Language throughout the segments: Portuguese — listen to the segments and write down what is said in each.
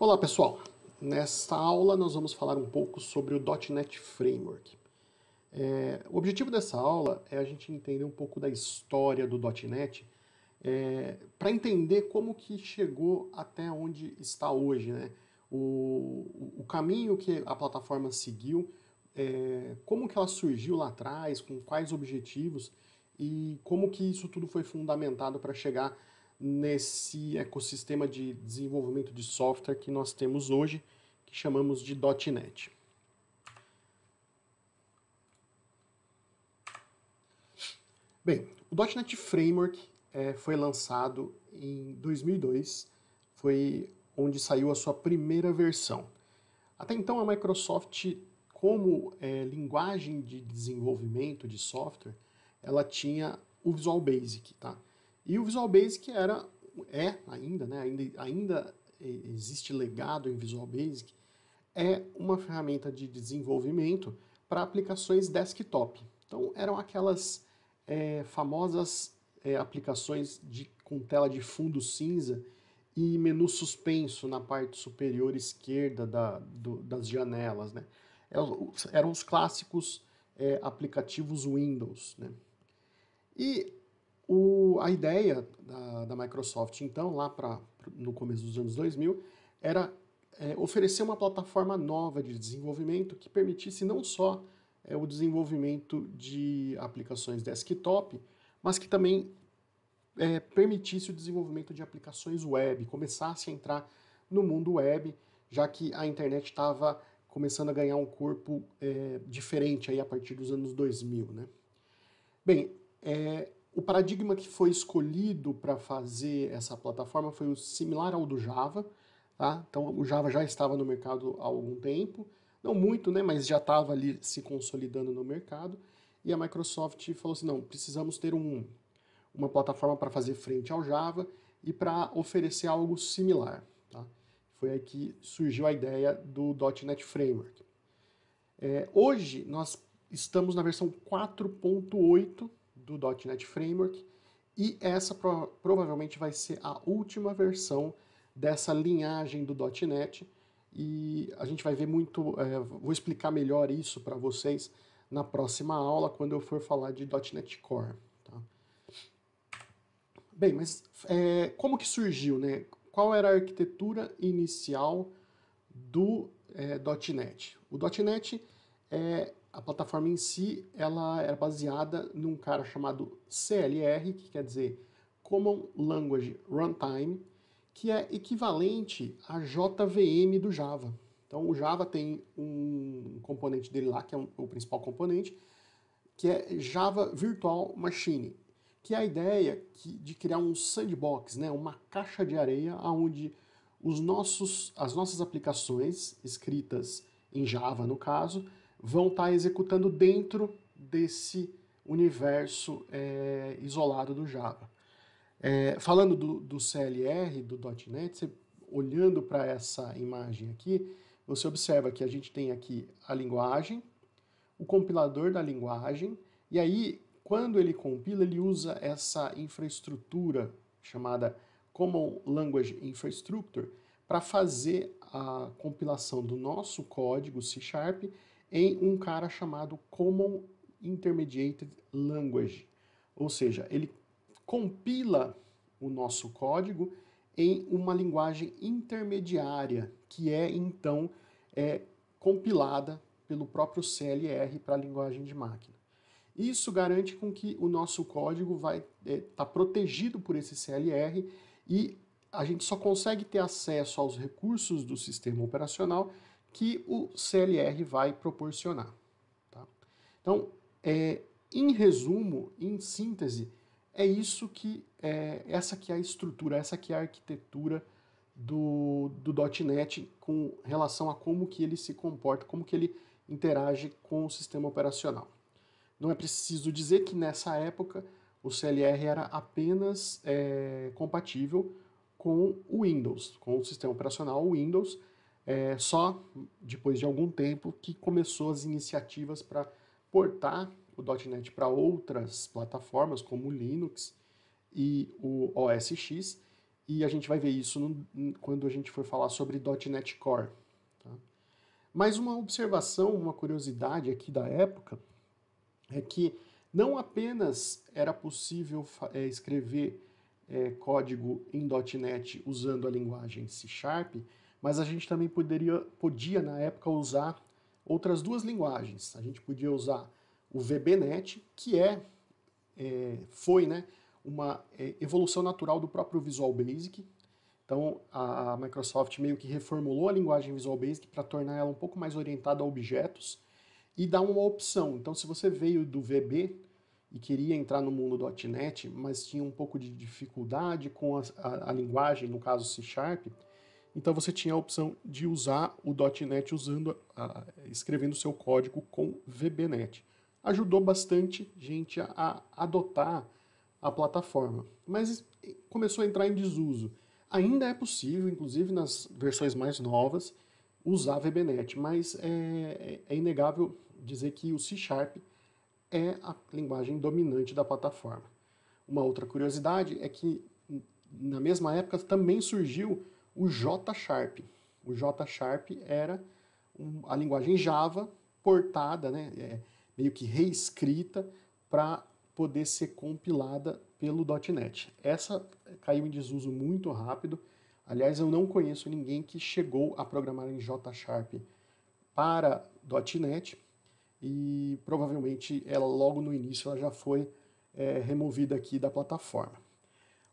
Olá pessoal, nesta aula nós vamos falar um pouco sobre o .NET Framework. É, o objetivo dessa aula é a gente entender um pouco da história do .NET é, para entender como que chegou até onde está hoje, né? O, o caminho que a plataforma seguiu, é, como que ela surgiu lá atrás, com quais objetivos e como que isso tudo foi fundamentado para chegar nesse ecossistema de desenvolvimento de software que nós temos hoje, que chamamos de .NET. Bem, o .NET Framework é, foi lançado em 2002, foi onde saiu a sua primeira versão. Até então, a Microsoft, como é, linguagem de desenvolvimento de software, ela tinha o Visual Basic, tá? E o Visual Basic era, é ainda, né, ainda, ainda existe legado em Visual Basic, é uma ferramenta de desenvolvimento para aplicações desktop. Então eram aquelas é, famosas é, aplicações de, com tela de fundo cinza e menu suspenso na parte superior esquerda da, do, das janelas. Né? É eram os clássicos é, aplicativos Windows. Né? E o, a ideia da, da Microsoft, então, lá para no começo dos anos 2000, era é, oferecer uma plataforma nova de desenvolvimento que permitisse não só é, o desenvolvimento de aplicações desktop, mas que também é, permitisse o desenvolvimento de aplicações web, começasse a entrar no mundo web, já que a internet estava começando a ganhar um corpo é, diferente aí a partir dos anos 2000, né? Bem, é, o paradigma que foi escolhido para fazer essa plataforma foi o similar ao do Java. Tá? Então, o Java já estava no mercado há algum tempo, não muito, né, mas já estava ali se consolidando no mercado. E a Microsoft falou assim: não, precisamos ter um, uma plataforma para fazer frente ao Java e para oferecer algo similar. Tá? Foi aí que surgiu a ideia do .NET Framework. É, hoje nós estamos na versão 4.8 do .NET Framework e essa pro provavelmente vai ser a última versão dessa linhagem do .NET e a gente vai ver muito, é, vou explicar melhor isso para vocês na próxima aula quando eu for falar de .NET Core. Tá? Bem, mas é, como que surgiu, né? Qual era a arquitetura inicial do é, .NET? O .NET é, a plataforma em si ela era baseada num cara chamado CLR, que quer dizer Common Language Runtime, que é equivalente a JVM do Java. Então o Java tem um componente dele lá, que é um, o principal componente, que é Java Virtual Machine, que é a ideia que, de criar um sandbox, né, uma caixa de areia onde os nossos, as nossas aplicações escritas em Java, no caso, vão estar tá executando dentro desse universo é, isolado do Java. É, falando do, do, CLR, do .NET, você, olhando para essa imagem aqui, você observa que a gente tem aqui a linguagem, o compilador da linguagem, e aí, quando ele compila, ele usa essa infraestrutura chamada Common Language Infrastructure para fazer a compilação do nosso código C Sharp em um cara chamado Common Intermediate Language, ou seja, ele compila o nosso código em uma linguagem intermediária, que é então é, compilada pelo próprio CLR para a linguagem de máquina. Isso garante com que o nosso código vai estar é, tá protegido por esse CLR e a gente só consegue ter acesso aos recursos do sistema operacional que o CLR vai proporcionar. Tá? Então, é, em resumo, em síntese, é isso que é, essa que é a estrutura, essa que é a arquitetura do, do .NET com relação a como que ele se comporta, como que ele interage com o sistema operacional. Não é preciso dizer que nessa época o CLR era apenas é, compatível com o Windows, com o sistema operacional Windows, é, só depois de algum tempo que começou as iniciativas para portar o .NET para outras plataformas, como o Linux e o OS X, e a gente vai ver isso no, quando a gente for falar sobre .NET Core. Tá? Mas uma observação, uma curiosidade aqui da época, é que não apenas era possível é, escrever é, código em .NET usando a linguagem C Sharp, mas a gente também poderia, podia na época usar outras duas linguagens. A gente podia usar o VBNet, que é, é foi né, uma é, evolução natural do próprio Visual Basic. Então a, Microsoft meio que reformulou a linguagem Visual Basic para tornar ela um pouco mais orientada a objetos e dá uma opção. Então se você veio do VB e queria entrar no mundo .NET, mas tinha um pouco de dificuldade com a, a, a linguagem, no caso C Sharp, então você tinha a opção de usar o .NET usando, escrevendo seu código com VBNet. Ajudou bastante gente a, a adotar a plataforma, mas começou a entrar em desuso. Ainda é possível, inclusive nas versões mais novas, usar VBNet, mas é, é, é inegável dizer que o C Sharp é a linguagem dominante da plataforma. Uma outra curiosidade é que na mesma época também surgiu o J Sharp. O J Sharp era um, a linguagem Java portada, né, é, meio que reescrita para poder ser compilada pelo .NET. Essa caiu em desuso muito rápido. Aliás, eu não conheço ninguém que chegou a programar em J Sharp para .NET e provavelmente ela logo no início ela já foi é, removida aqui da plataforma.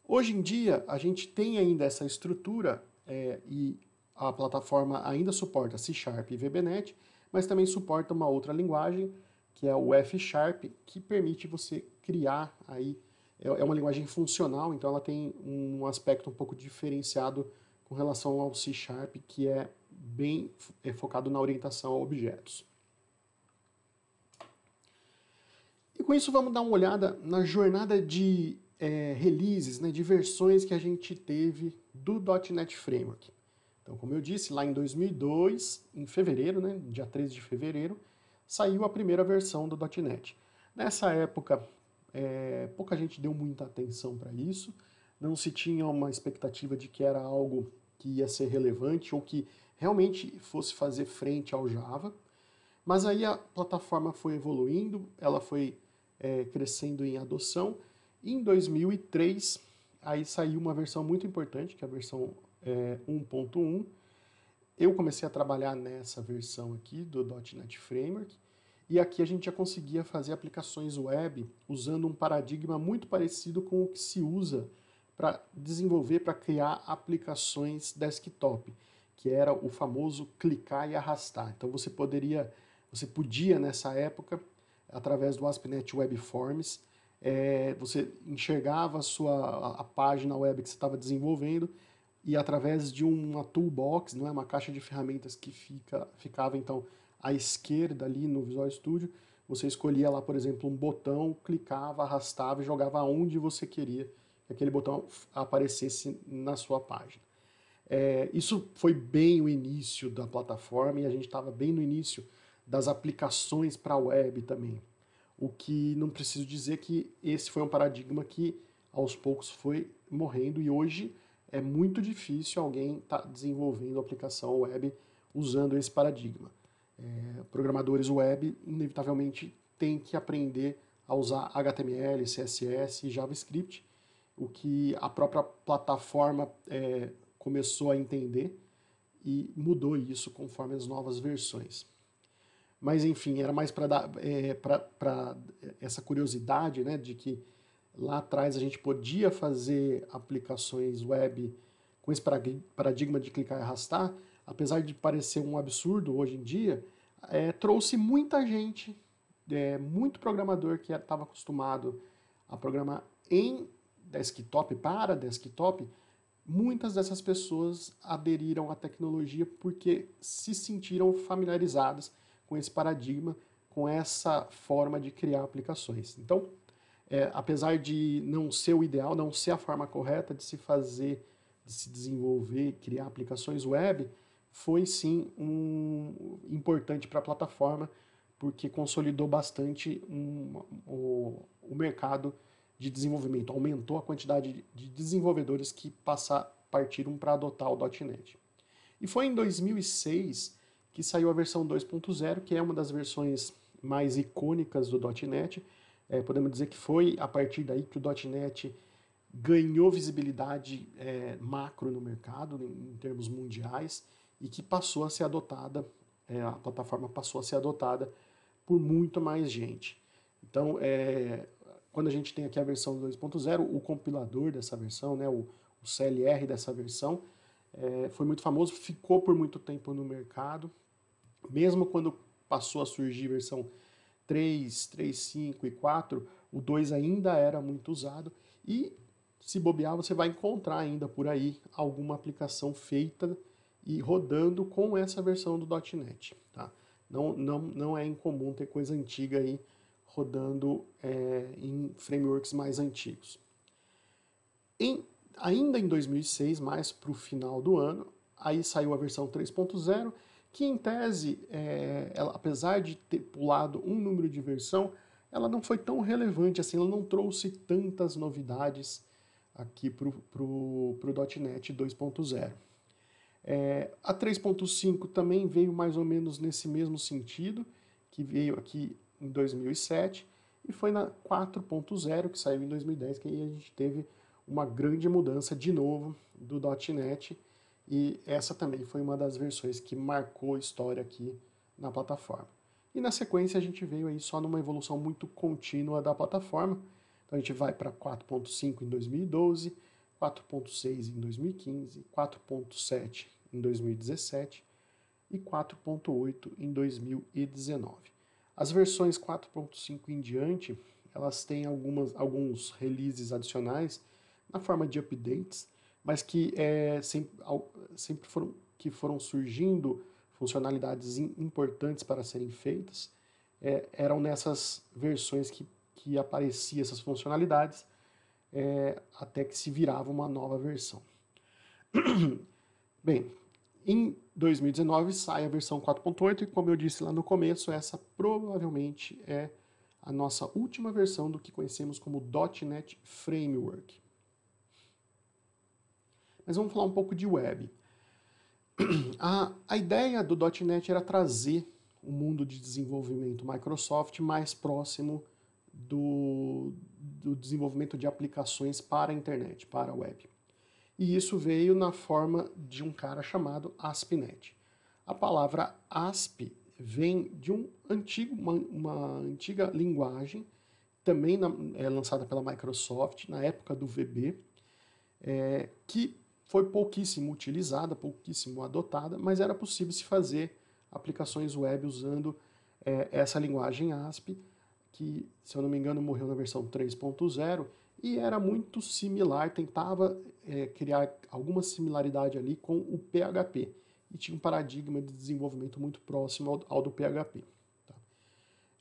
Hoje em dia, a gente tem ainda essa estrutura é, e a plataforma ainda suporta C Sharp e VBNet, mas também suporta uma outra linguagem, que é o F Sharp, que permite você criar aí, é, é uma linguagem funcional, então ela tem um aspecto um pouco diferenciado com relação ao C Sharp, que é bem é focado na orientação a objetos. E com isso vamos dar uma olhada na jornada de é, releases, né, de versões que a gente teve do .NET Framework. Então, como eu disse, lá em 2002, em fevereiro, né, dia 13 de fevereiro, saiu a primeira versão do .NET. Nessa época, é, pouca gente deu muita atenção para isso, não se tinha uma expectativa de que era algo que ia ser relevante ou que realmente fosse fazer frente ao Java. Mas aí a plataforma foi evoluindo, ela foi é, crescendo em adoção, em 2003, aí saiu uma versão muito importante, que é a versão é, 1.1. Eu comecei a trabalhar nessa versão aqui do .NET Framework, e aqui a gente já conseguia fazer aplicações web usando um paradigma muito parecido com o que se usa para desenvolver, para criar aplicações desktop, que era o famoso clicar e arrastar. Então você poderia, você podia nessa época, através do ASP.NET Web Forms, é, você enxergava a sua a, página web que você estava desenvolvendo e através de uma toolbox, não é uma caixa de ferramentas que fica, ficava então à esquerda ali no Visual Studio, você escolhia lá, por exemplo, um botão, clicava, arrastava e jogava onde você queria que aquele botão aparecesse na sua página. É, isso foi bem o início da plataforma e a gente estava bem no início das aplicações para a web também. O que não preciso dizer que esse foi um paradigma que aos poucos foi morrendo e hoje é muito difícil alguém estar tá desenvolvendo aplicação web usando esse paradigma. É, programadores web, inevitavelmente, têm que aprender a usar HTML, CSS e JavaScript, o que a própria plataforma é, começou a entender e mudou isso conforme as novas versões. Mas enfim, era mais para dar é, para essa curiosidade, né, de que lá atrás a gente podia fazer aplicações web com esse paradigma de clicar e arrastar, apesar de parecer um absurdo hoje em dia, é, trouxe muita gente, é, muito programador que estava acostumado a programar em desktop para desktop, muitas dessas pessoas aderiram à tecnologia porque se sentiram familiarizadas com esse paradigma, com essa forma de criar aplicações. Então, é, apesar de não ser o ideal, não ser a forma correta de se fazer, de se desenvolver, criar aplicações web, foi sim um, importante para a plataforma, porque consolidou bastante um, o, o mercado de desenvolvimento, aumentou a quantidade de desenvolvedores que passaram partiram para adotar o .NET. E foi em 2006 que saiu a versão 2.0, que é uma das versões mais icônicas do .NET. É, podemos dizer que foi a partir daí que o .NET ganhou visibilidade é, macro no mercado, em, em, termos mundiais, e que passou a ser adotada, é, a plataforma passou a ser adotada por muito mais gente. Então, é, quando a gente tem aqui a versão 2.0, o compilador dessa versão, né, o, o CLR dessa versão, é, foi muito famoso, ficou por muito tempo no mercado, mesmo quando passou a surgir versão 3, 3, 5 e 4, o 2 ainda era muito usado e se bobear você vai encontrar ainda por aí alguma aplicação feita e rodando com essa versão do .NET, tá? Não, não, não é incomum ter coisa antiga aí rodando é, em frameworks mais antigos. Em ainda em 2006, mais para o final do ano, aí saiu a versão 3.0, que em tese, é, ela, apesar de ter pulado um número de versão, ela não foi tão relevante assim, ela não trouxe tantas novidades aqui para o .NET 2.0. É, a 3.5 também veio mais ou menos nesse mesmo sentido, que veio aqui em 2007, e foi na 4.0 que saiu em 2010 que aí a gente teve uma grande mudança de novo do .NET e essa também foi uma das versões que marcou a história aqui na plataforma. E na sequência a gente veio aí só numa evolução muito contínua da plataforma. Então a gente vai para 4.5 em 2012, 4.6 em 2015, 4.7 em 2017 e 4.8 em 2019. As versões 4.5 em diante, elas têm algumas, alguns releases adicionais na forma de updates, mas que é, sempre, sempre foram, que foram surgindo funcionalidades importantes para serem feitas, é, eram nessas versões que, que apareciam essas funcionalidades, é, até que se virava uma nova versão. Bem, em 2019 sai a versão 4.8 e como eu disse lá no começo, essa provavelmente é a nossa última versão do que conhecemos como .NET Framework. Mas vamos falar um pouco de web. A, a ideia do .NET era trazer o mundo de desenvolvimento Microsoft mais próximo do, do desenvolvimento de aplicações para a internet, para a web. E isso veio na forma de um cara chamado ASP.NET. A palavra ASP vem de um antigo, uma, uma antiga linguagem, também na, é, lançada pela Microsoft, na época do VB, é, que foi pouquíssimo utilizada, pouquíssimo adotada, mas era possível se fazer aplicações web usando é, essa linguagem ASP, que, se eu não me engano, morreu na versão 3.0 e era muito similar, tentava é, criar alguma similaridade ali com o PHP e tinha um paradigma de desenvolvimento muito próximo ao, ao do PHP. Tá?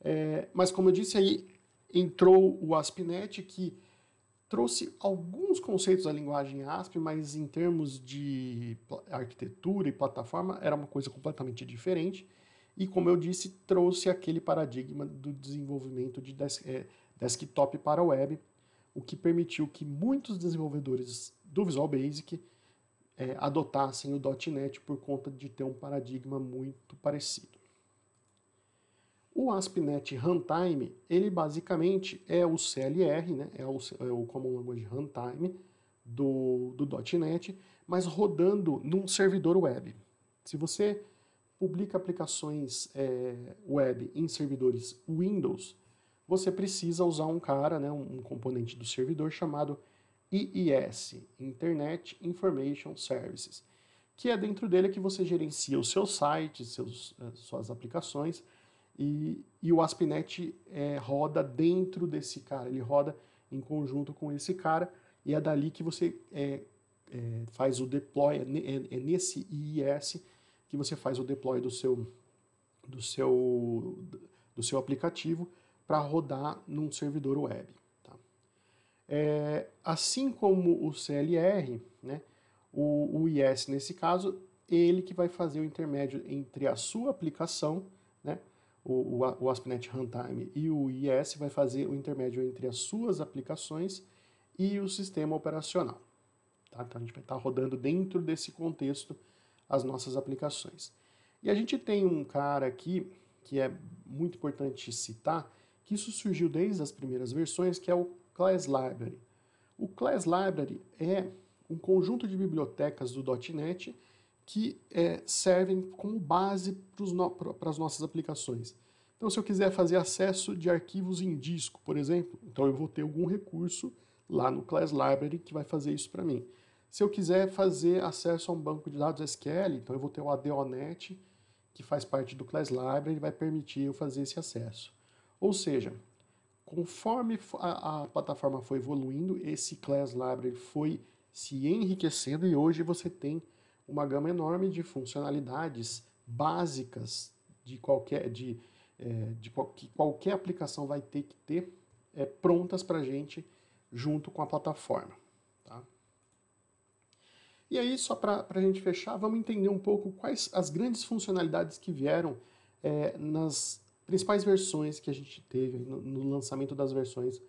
É, mas, como eu disse aí, entrou o ASP.NET que trouxe alguns conceitos da linguagem ASP, mas em termos de arquitetura e plataforma era uma coisa completamente diferente. E como eu disse, trouxe aquele paradigma do desenvolvimento de des é, desktop para web, o que permitiu que muitos desenvolvedores do Visual Basic é, adotassem o .NET por conta de ter um paradigma muito parecido. O ASP.NET Runtime, ele basicamente é o CLR, né, é, o, é o Common Language Runtime do, do .NET, mas rodando num servidor web. Se você publica aplicações é, web em servidores Windows, você precisa usar um cara, né, um componente do servidor chamado IIS, Internet Information Services, que é dentro dele que você gerencia os seus sites, seus, eh, suas aplicações, e, e o Aspinet é, roda dentro desse cara, ele roda em conjunto com esse cara, e é dali que você é, é, faz o deploy, é, é, é nesse IIS que você faz o deploy do seu, do seu, do seu aplicativo para rodar num servidor web. Tá? É, assim como o CLR, né, o, o IIS nesse caso, ele que vai fazer o intermédio entre a sua aplicação, né, o, o, o ASP.NET Runtime e o IS vai fazer o intermédio entre as suas aplicações e o sistema operacional. Tá? Então a gente vai estar tá rodando dentro desse contexto as nossas aplicações. E a gente tem um cara aqui que é muito importante citar, que isso surgiu desde as primeiras versões, que é o Class Library. O Class Library é um conjunto de bibliotecas do .NET que é, servem como base para as nossas aplicações. Então, se eu quiser fazer acesso de arquivos em disco, por exemplo, então eu vou ter algum recurso lá no Class Library que vai fazer isso para mim. Se eu quiser fazer acesso a um banco de dados SQL, então eu vou ter o ADONet, que faz parte do Class Library, e vai permitir eu fazer esse acesso. Ou seja, conforme a, a, plataforma foi evoluindo, esse Class Library foi se enriquecendo e hoje você tem uma gama enorme de funcionalidades básicas de qualquer de, é, de qual, que qualquer aplicação vai ter que ter é, prontas para a gente junto com a plataforma. Tá? E aí, só para a gente fechar, vamos entender um pouco quais as grandes funcionalidades que vieram é, nas principais versões que a gente teve, no, no lançamento das versões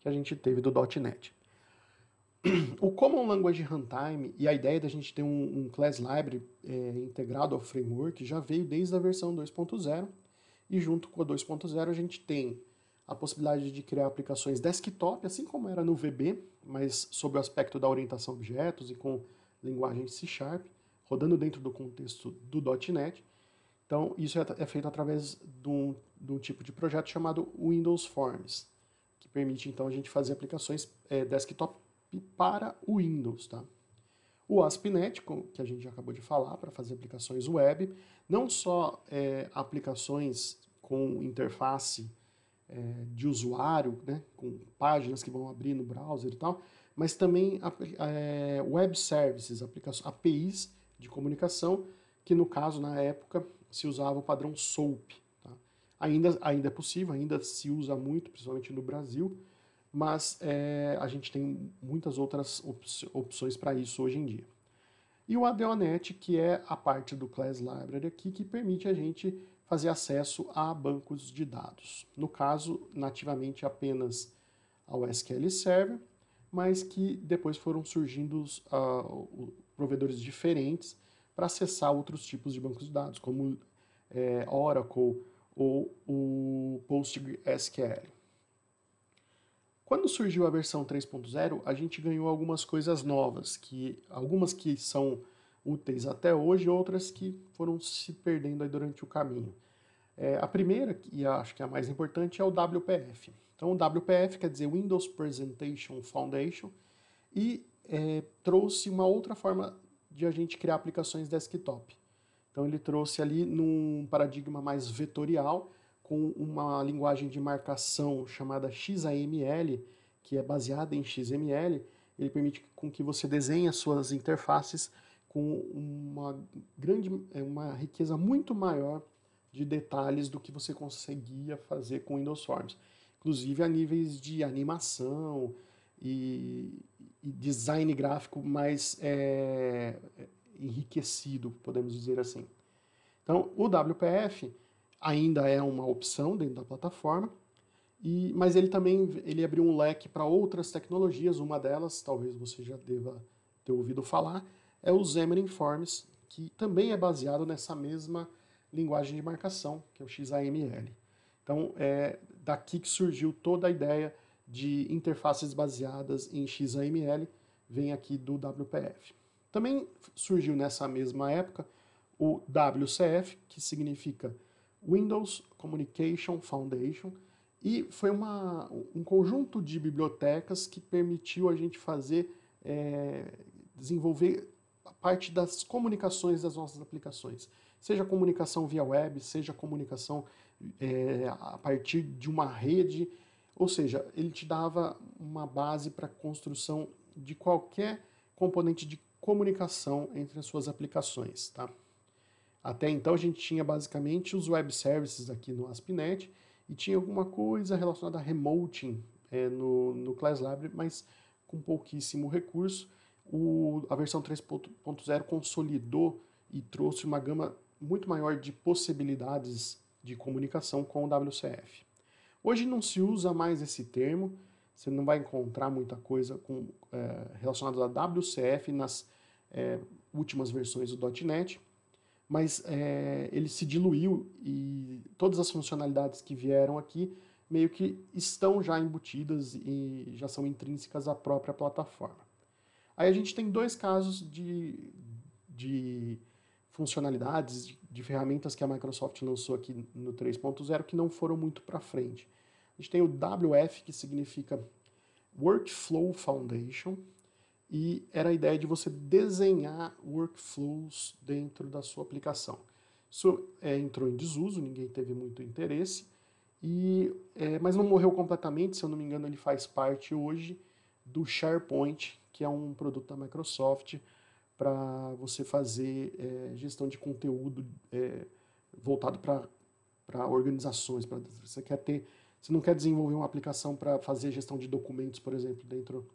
que a gente teve do .NET o Common Language Runtime e a ideia da gente ter um, um Class Library é, integrado ao framework já veio desde a versão 2.0 e junto com a 2.0 a gente tem a possibilidade de criar aplicações desktop, assim como era no VB, mas sob o aspecto da orientação a objetos e com linguagem C Sharp, rodando dentro do contexto do .NET. Então, isso é, é feito através de um, de um tipo de projeto chamado Windows Forms, que permite, então, a gente fazer aplicações é, desktop para o Windows, tá? O ASP.NET, que a gente já acabou de falar, para fazer aplicações web, não só é, aplicações com interface é, de usuário, né, com páginas que vão abrir no browser e tal, mas também é, web services, APIs de comunicação, que no caso, na época, se usava o padrão SOAP. Tá? Ainda, ainda é possível, ainda se usa muito, principalmente no Brasil, mas é, a gente tem muitas outras opções para isso hoje em dia. E o ADONet, que é a parte do Class Library aqui, que permite a gente fazer acesso a bancos de dados. No caso, nativamente apenas ao SQL Server, mas que depois foram surgindo uh, provedores diferentes para acessar outros tipos de bancos de dados, como é, Oracle ou o PostgreSQL. Quando surgiu a versão 3.0, a gente ganhou algumas coisas novas, que algumas que são úteis até hoje, outras que foram se perdendo durante o caminho. É, a primeira, e acho que a mais importante, é o WPF. Então, o WPF quer dizer Windows Presentation Foundation, e é, trouxe uma outra forma de a gente criar aplicações desktop. Então, ele trouxe ali num paradigma mais vetorial, com uma linguagem de marcação chamada XAML, que é baseada em XML, ele permite com que você desenhe as suas interfaces com uma grande, é, uma riqueza muito maior de detalhes do que você conseguia fazer com Windows Forms, inclusive a níveis de animação e, e design gráfico mais é, é enriquecido, podemos dizer assim. Então, o WPF ainda é uma opção dentro da plataforma, e, mas ele também ele abriu um leque para outras tecnologias, uma delas, talvez você já deva ter ouvido falar, é o Xamarin Forms, que também é baseado nessa mesma linguagem de marcação, que é o XAML. Então, é daqui que surgiu toda a ideia de interfaces baseadas em XAML, vem aqui do WPF. Também surgiu nessa mesma época o WCF, que significa Windows Communication Foundation, e foi uma, um conjunto de bibliotecas que permitiu a gente fazer, é, desenvolver a parte das comunicações das nossas aplicações. Seja comunicação via web, seja comunicação é, a partir de uma rede, ou seja, ele te dava uma base para a construção de qualquer componente de comunicação entre as suas aplicações. Tá? Até então a gente tinha basicamente os web services aqui no ASP.NET e tinha alguma coisa relacionada a remoting é, no, no Class Library, mas com pouquíssimo recurso. O, a versão 3.0 consolidou e trouxe uma gama muito maior de possibilidades de comunicação com o WCF. Hoje não se usa mais esse termo, você não vai encontrar muita coisa é, relacionada a WCF nas é, últimas versões do .NET, mas é, ele se diluiu e todas as funcionalidades que vieram aqui meio que estão já embutidas e já são intrínsecas à própria plataforma. Aí a gente tem dois casos de, de funcionalidades, de, de ferramentas que a Microsoft lançou aqui no 3.0 que não foram muito para frente. A gente tem o WF, que significa Workflow Foundation, e era a ideia de você desenhar workflows dentro da sua aplicação. Isso é, entrou em desuso, ninguém teve muito interesse, e, é, mas não morreu completamente, se eu não me engano, ele faz parte hoje do SharePoint, que é um produto da Microsoft para você fazer é, gestão de conteúdo é, voltado para organizações. Pra, você quer ter, você não quer desenvolver uma aplicação para fazer gestão de documentos, por exemplo, dentro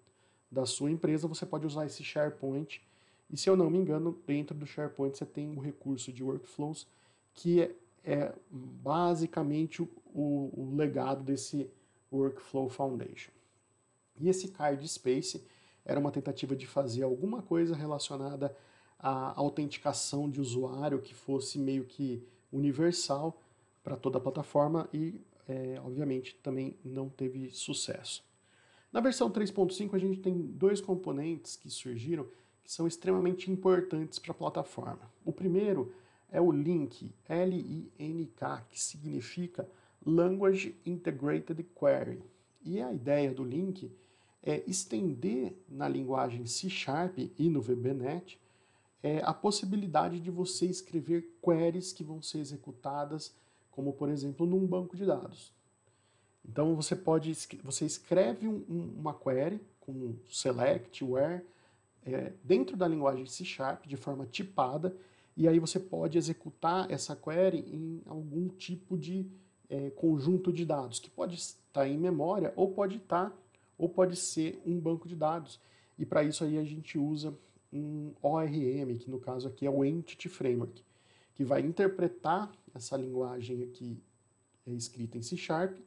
da sua empresa, você pode usar esse SharePoint. E se eu não me engano, dentro do SharePoint você tem o um recurso de workflows, que é, é basicamente o, o, legado desse Workflow Foundation. E esse Card Space era uma tentativa de fazer alguma coisa relacionada à autenticação de usuário que fosse meio que universal para toda a plataforma e, é, obviamente, também não teve sucesso. Na versão 3.5, a gente tem dois componentes que surgiram que são extremamente importantes para a plataforma. O primeiro é o link L-I-N-K, que significa Language Integrated Query. E a ideia do link é estender na linguagem C Sharp e no VBNet é, a possibilidade de você escrever queries que vão ser executadas, como por exemplo num banco de dados. Então você pode você escreve um, um, uma query com select, where, é, dentro da linguagem C Sharp, de forma tipada, e aí você pode executar essa query em algum tipo de é, conjunto de dados, que pode estar em memória, ou pode estar, ou pode ser um banco de dados. E para isso aí a gente usa um ORM, que no caso aqui é o Entity Framework, que vai interpretar essa linguagem aqui é escrita em C Sharp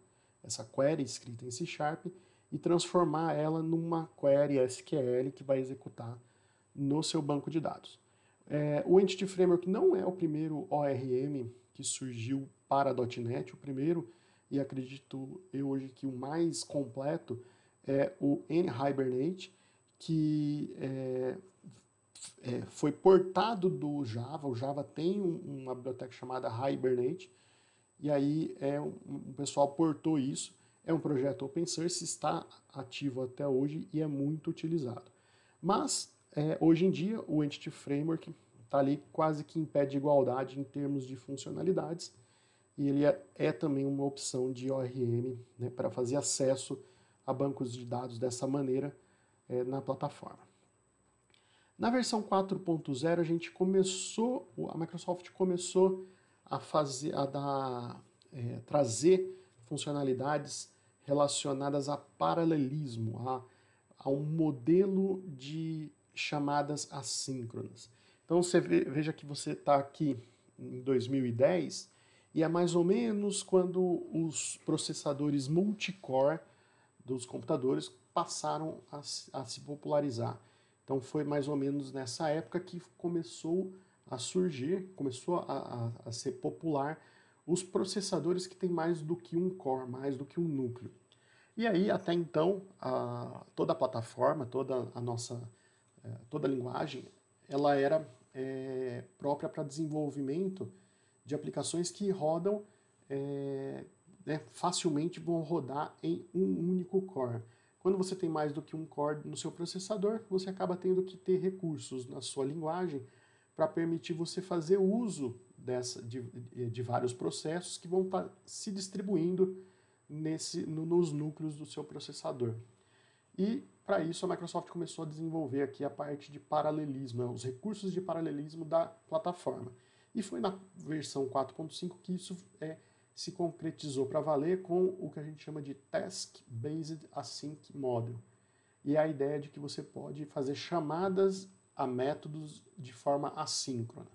essa query escrita em C Sharp e transformar ela numa query SQL que vai executar no seu banco de dados. É, o Entity Framework não é o primeiro ORM que surgiu para .NET, o primeiro, e acredito eu hoje que o mais completo, é o NHibernate, que é, é, foi portado do Java, o Java tem um, uma biblioteca chamada Hibernate, e aí é, um, o pessoal portou isso. É um projeto open source, está ativo até hoje e é muito utilizado. Mas, é, hoje em dia, o Entity Framework está ali quase que em pé de igualdade em termos de funcionalidades e ele é, é também uma opção de ORM né, para fazer acesso a bancos de dados dessa maneira é, na plataforma. Na versão 4.0 a gente começou, a Microsoft começou a, fazer, a dar, é, trazer funcionalidades relacionadas a paralelismo, a, a um modelo de chamadas assíncronas. Então você vê, veja que você está aqui em 2010 e é mais ou menos quando os processadores multicore dos computadores passaram a, a se popularizar. Então foi mais ou menos nessa época que começou a a surgir, começou a, a, a ser popular os processadores que têm mais do que um core, mais do que um núcleo. E aí, até então, a, toda a plataforma, toda a nossa, é, toda a linguagem, ela era é, própria para desenvolvimento de aplicações que rodam, é, né, facilmente vão rodar em um único core. Quando você tem mais do que um core no seu processador, você acaba tendo que ter recursos na sua linguagem para permitir você fazer uso dessa, de, eh, de, vários processos que vão estar tá se distribuindo nesse, no, nos núcleos do seu processador. E para isso a Microsoft começou a desenvolver aqui a parte de paralelismo, né, os recursos de paralelismo da plataforma. E foi na versão 4.5 que isso é, se concretizou para valer com o que a gente chama de Task Based Async Model. E é a ideia de que você pode fazer chamadas a métodos de forma assíncrona.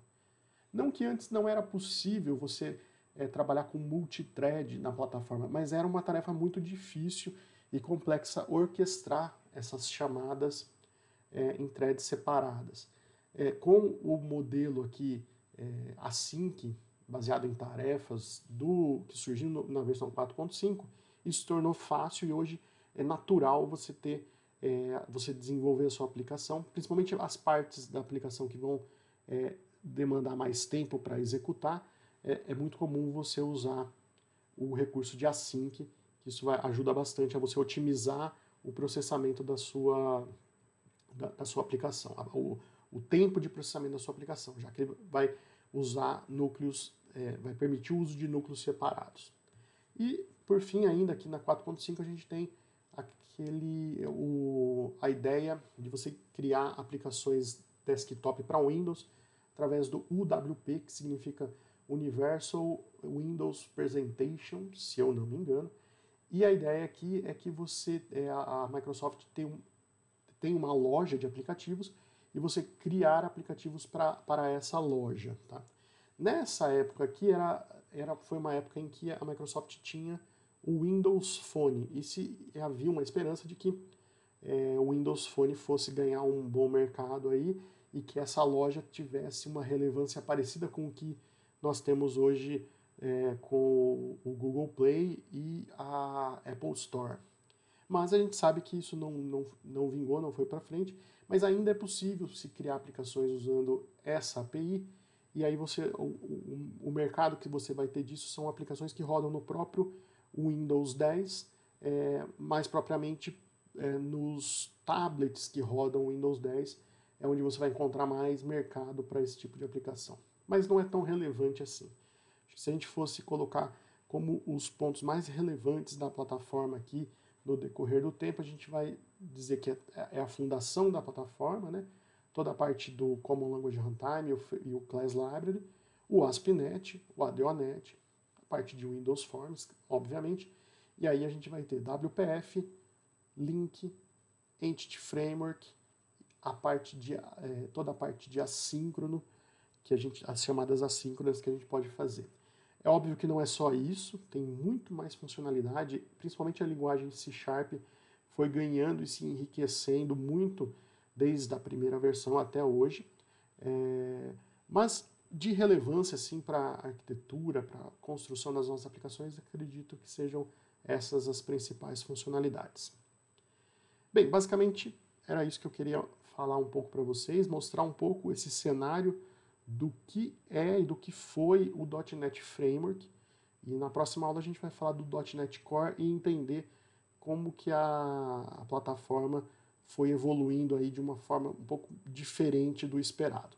Não que antes não era possível você é, trabalhar com multithread na plataforma, mas era uma tarefa muito difícil e complexa orquestrar essas chamadas é, em threads separadas. É, com o modelo aqui é, async, baseado em tarefas, do que surgiu no, na versão 4.5, isso tornou fácil e hoje é natural você ter é, você desenvolver a sua aplicação, principalmente as partes da aplicação que vão é, demandar mais tempo para executar, é, é, muito comum você usar o recurso de async, que isso vai, ajuda bastante a você otimizar o processamento da sua, da, da sua aplicação, o, o, tempo de processamento da sua aplicação, já que ele vai usar núcleos, é, vai permitir o uso de núcleos separados. E, por fim, ainda aqui na 4.5 a gente tem aquele ele, o, a ideia de você criar aplicações desktop para Windows através do UWP, que significa Universal Windows Presentation, se eu não me engano. E a ideia aqui é que você, é, a Microsoft tem, um, tem uma loja de aplicativos e você criar aplicativos para essa loja. Tá? Nessa época aqui, era, era, foi uma época em que a Microsoft tinha o Windows Phone. E se havia uma esperança de que é, o Windows Phone fosse ganhar um bom mercado aí e que essa loja tivesse uma relevância parecida com o que nós temos hoje é, com o Google Play e a Apple Store. Mas a gente sabe que isso não, não, não vingou, não foi para frente, mas ainda é possível se criar aplicações usando essa API, e aí você o, o, o mercado que você vai ter disso são aplicações que rodam no próprio Windows 10, é, mais propriamente é, nos tablets que rodam Windows 10, é onde você vai encontrar mais mercado para esse tipo de aplicação. Mas não é tão relevante assim. Se a gente fosse colocar como os pontos mais relevantes da plataforma aqui no decorrer do tempo, a gente vai dizer que é, é a fundação da plataforma, né? toda a parte do Common Language Runtime e o Class Library, o ASP.NET, o ADO.NET, parte de Windows Forms, obviamente. E aí a gente vai ter WPF, Link, Entity Framework, a parte de, é, toda a parte de assíncrono, que a gente, as chamadas assíncronas que a gente pode fazer. É óbvio que não é só isso, tem muito mais funcionalidade, principalmente a linguagem C Sharp foi ganhando e se enriquecendo muito desde a primeira versão até hoje. É, mas de relevância assim para a arquitetura, para a construção das nossas aplicações, acredito que sejam essas as principais funcionalidades. Bem, basicamente era isso que eu queria falar um pouco para vocês, mostrar um pouco esse cenário do que é e do que foi o .NET Framework. E na próxima aula a gente vai falar do .NET Core e entender como que a, a plataforma foi evoluindo aí de uma forma um pouco diferente do esperado.